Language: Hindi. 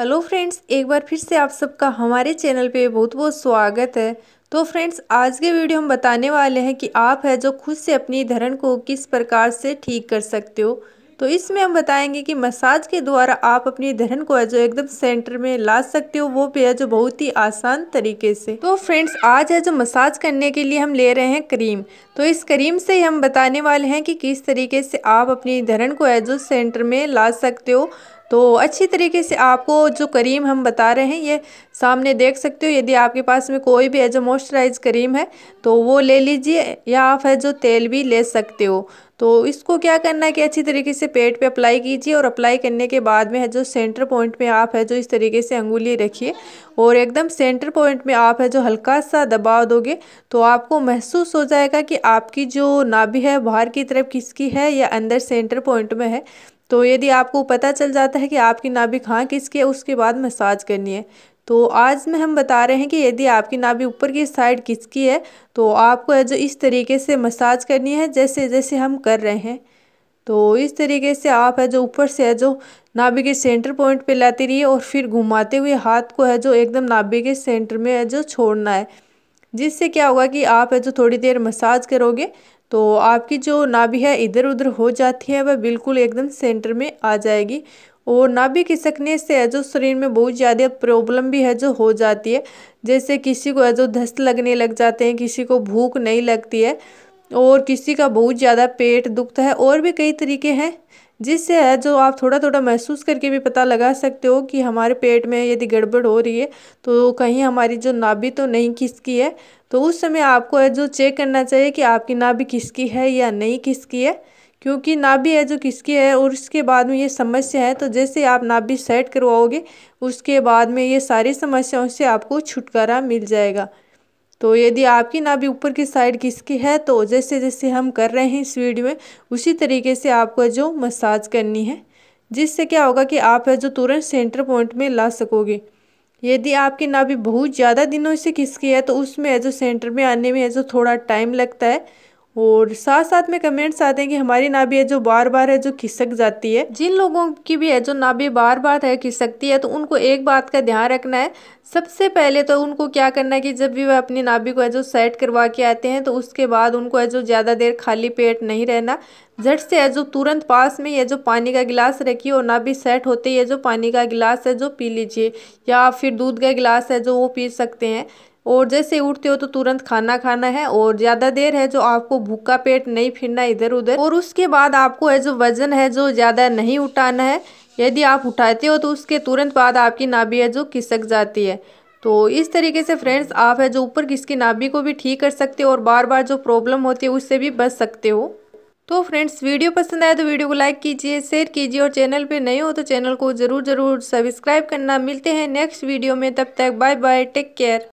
हेलो फ्रेंड्स एक बार फिर से आप सबका हमारे चैनल पे बहुत बहुत स्वागत है तो फ्रेंड्स आज के वीडियो हम बताने वाले हैं कि आप है जो खुद से अपनी धरण को किस प्रकार से ठीक कर सकते हो तो इसमें हम बताएंगे कि मसाज के द्वारा आप अपनी धरन को है जो एकदम सेंटर में ला सकते हो वो भी है जो बहुत ही आसान तरीके से तो फ्रेंड्स आज है जो मसाज करने के लिए हम ले रहे हैं क्रीम तो इस क्रीम से हम बताने वाले हैं कि किस तरीके से आप अपनी धरन को है जो सेंटर में ला सकते हो तो अच्छी तरीके से आपको जो करीम हम बता रहे हैं ये सामने देख सकते हो यदि आपके पास में कोई भी एजो मॉइस्चराइज करीम है तो वो ले लीजिए या आप है जो तेल भी ले सकते हो तो इसको क्या करना है कि अच्छी तरीके से पेट पे अप्लाई कीजिए और अप्लाई करने के बाद में है जो सेंटर पॉइंट में आप है जो इस तरीके से अंगुली रखिए और एकदम सेंटर पॉइंट में आप है जो हल्का सा दबाव दोगे तो आपको महसूस हो जाएगा कि आपकी जो नाभि है बाहर की तरफ किसकी है या अंदर सेंटर पॉइंट में है तो यदि आपको पता चल जाता है कि आपकी नाभि कहाँ किसकी है उसके बाद मसाज करनी है तो आज में हम बता रहे हैं कि यदि आपकी नाभि ऊपर की साइड किसकी है तो आपको जो इस तरीके से मसाज करनी है जैसे जैसे हम कर रहे हैं तो इस तरीके से आप है जो ऊपर से है जो नाभि के सेंटर पॉइंट पे लाते रहिए और फिर घुमाते हुए हाथ को है जो एकदम नाभि के सेंटर में है जो छोड़ना है जिससे क्या होगा कि आप है जो थोड़ी देर मसाज करोगे तो आपकी जो नाभि है इधर उधर हो जाती है वह बिल्कुल एकदम सेंटर में आ जाएगी और नाभि खिसकने से है जो शरीर में बहुत ज़्यादा प्रॉब्लम भी है जो हो जाती है जैसे किसी को है जो धस्त लगने लग जाते हैं किसी को भूख नहीं लगती है और किसी का बहुत ज़्यादा पेट दुखता है और भी कई तरीके हैं जिससे है जो आप थोड़ा थोड़ा महसूस करके भी पता लगा सकते हो कि हमारे पेट में यदि गड़बड़ हो रही है तो कहीं हमारी जो नाभि तो नहीं खिसकी है तो उस समय आपको है जो चेक करना चाहिए कि आपकी नाभि खिसकी है या नहीं खिसकी है क्योंकि नाभि है जो किसकी है और उसके बाद में ये समस्या है तो जैसे आप नाभि सेट करवाओगे उसके बाद में ये सारी समस्याओं से आपको छुटकारा मिल जाएगा तो यदि आपकी नाभि ऊपर की साइड किसकी है तो जैसे जैसे हम कर रहे हैं इस वीडियो में उसी तरीके से आपको जो मसाज करनी है जिससे क्या होगा कि आप है जो तुरंत सेंटर पॉइंट में ला सकोगे यदि आपकी नाभि बहुत ज़्यादा दिनों से किसकी है तो उसमें है जो सेंटर में आने में है जो थोड़ा टाइम लगता है और साथ साथ में कमेंट्स आते हैं कि हमारी नाभी है जो बार बार है जो खिसक जाती है जिन लोगों की भी है जो नाभी बार बार है खिसकती है तो उनको एक बात का ध्यान रखना है सबसे पहले तो उनको क्या करना है कि जब भी वह अपनी नाभी को है जो सेट करवा के आते हैं तो उसके बाद उनको है जो ज़्यादा देर खाली पेट नहीं रहना झट से है जो तुरंत पास में ये जो पानी का गिलास रखिए और नाभी सेट होते ही जो पानी का गिलास है जो पी लीजिए या फिर दूध का गिलास है जो वो पी सकते हैं और जैसे उठते हो तो तुरंत खाना खाना है और ज़्यादा देर है जो आपको भूखा पेट नहीं फिरना इधर उधर और उसके बाद आपको है जो वज़न है जो ज़्यादा नहीं उठाना है यदि आप उठाते हो तो उसके तुरंत बाद आपकी नाभि है जो खिसक जाती है तो इस तरीके से फ्रेंड्स आप है जो ऊपर किसकी नाभि को भी ठीक कर सकते हो और बार बार जो प्रॉब्लम होती है उससे भी बच सकते हो तो फ्रेंड्स वीडियो पसंद आए तो वीडियो को लाइक कीजिए शेयर कीजिए और चैनल पे नए हो तो चैनल को ज़रूर ज़रूर सब्सक्राइब करना मिलते हैं नेक्स्ट वीडियो में तब तक बाय बाय टेक केयर